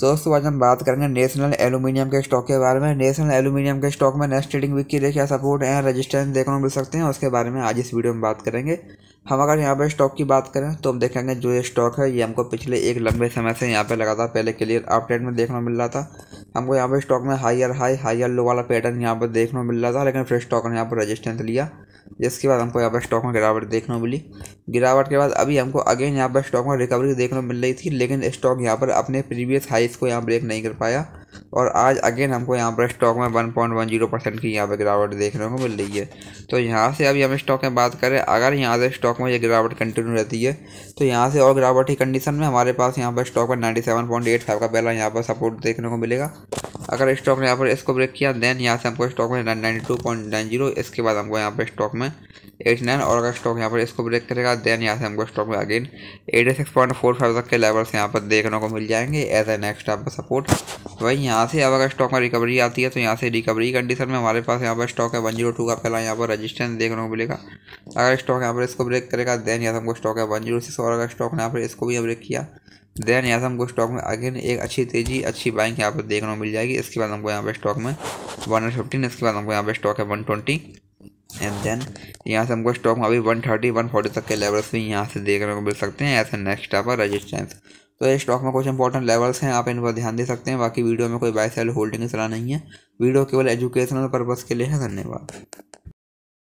दोस्तों आज हम बात करेंगे नेशनल एलुमिनियम के स्टॉक के बारे में नेशनल एलुमिनियम के स्टॉक में नेक्स्ट ट्रेडिंग वीक की रेखा सपोर्ट एंड रेजिस्टेंस देखने को मिल सकते हैं उसके बारे में आज इस वीडियो में बात करेंगे हम अगर यहाँ पर स्टॉक की बात करें तो हम देखेंगे जो ये स्टॉक है ये हमको पिछले एक लंबे समय से यहाँ पर लगातार पहले क्लियर अपडेट में देखने को मिल रहा था हमको यहाँ पर स्टॉक में हायर हाई हायर लो वाला पैटर्न यहाँ पर देखने को मिल रहा था लेकिन फिर स्टॉक ने यहाँ पर रजिस्टेंस लिया जिसके बाद हमको यहाँ पर स्टॉक में गिरावट देखने को मिली गिरावट के बाद अभी हमको अगेन यहाँ पर स्टॉक में रिकवरी देखने को मिल रही थी लेकिन स्टॉक यहाँ पर अपने प्रीवियस हाइस को यहाँ ब्रेक नहीं कर पाया और आज अगेन हमको यहाँ पर स्टॉक में one point one zero percent की यहाँ पर गिरावट देखने को मिल रही है तो यहाँ से अभी हम स्टॉक में बात करें अगर यहाँ से स्टॉक में ये गिरावट कंटिन्यू रहती है तो यहाँ से और गिरावटी कंडीशन में हमारे पास यहाँ पर स्टॉक में ninety seven point eight five का पहला यहाँ पर सपोर्ट देखने को मिलेगा अगर स्टॉक ने यहाँ पर इसको ब्रेक किया देन यहाँ से हमको स्टॉक में ninety two point nine zero इसके बाद हमको यहाँ पर स्टॉक में एट नाइन और अगर स्टॉक यहाँ पर इसको ब्रेक करेगा देन यहाँ से हमको स्टॉक में again eighty six point four five तक के लेवल्स यहाँ पर देखने को मिल जाएंगे एज ए नेक्स्ट आपका सपोर्ट वही यहाँ से अब अगर स्टॉक में रिकवरी आती है तो यहाँ से रिकवरी कंडीशन में हमारे पास यहाँ पर स्टॉक है वन जीरो टू का पहला यहाँ पर रजिस्टेंस देखने को मिलेगा अगर स्टॉक यहाँ पर इसको ब्रेक करेगा देन यहाँ से हमको स्टॉक है वन जीरो सिक्स और अगर स्टॉक ने यहाँ पर इसको भी ब्रेक किया देन यहाँ से हमको स्टॉक में अगेन एक अच्छी तेजी अच्छी बाइंग यहाँ पर देखने को मिल जाएगी इसके बाद हमको यहाँ पर स्टॉक में वन फिफ्टीन इसके बाद हमको यहाँ पर स्टॉक है वन ट्वेंटी एंड देन यहाँ से हमको स्टॉक में अभी वन थर्टी वन फोर्टी तक के लेवल्स भी यहाँ से देखने को मिल सकते हैं ऐसे नेक्स्ट आप पर रजिस्टेंस तो ये स्टॉक में कुछ इंपॉर्टेंट लेवल्स हैं आप इन पर ध्यान दे सकते हैं बाकी वीडियो में कोई बाय सेल होल्डिंग सलाह नहीं है वीडियो केवल एजुकेशनल पर्पज़ के लिए है धन्यवाद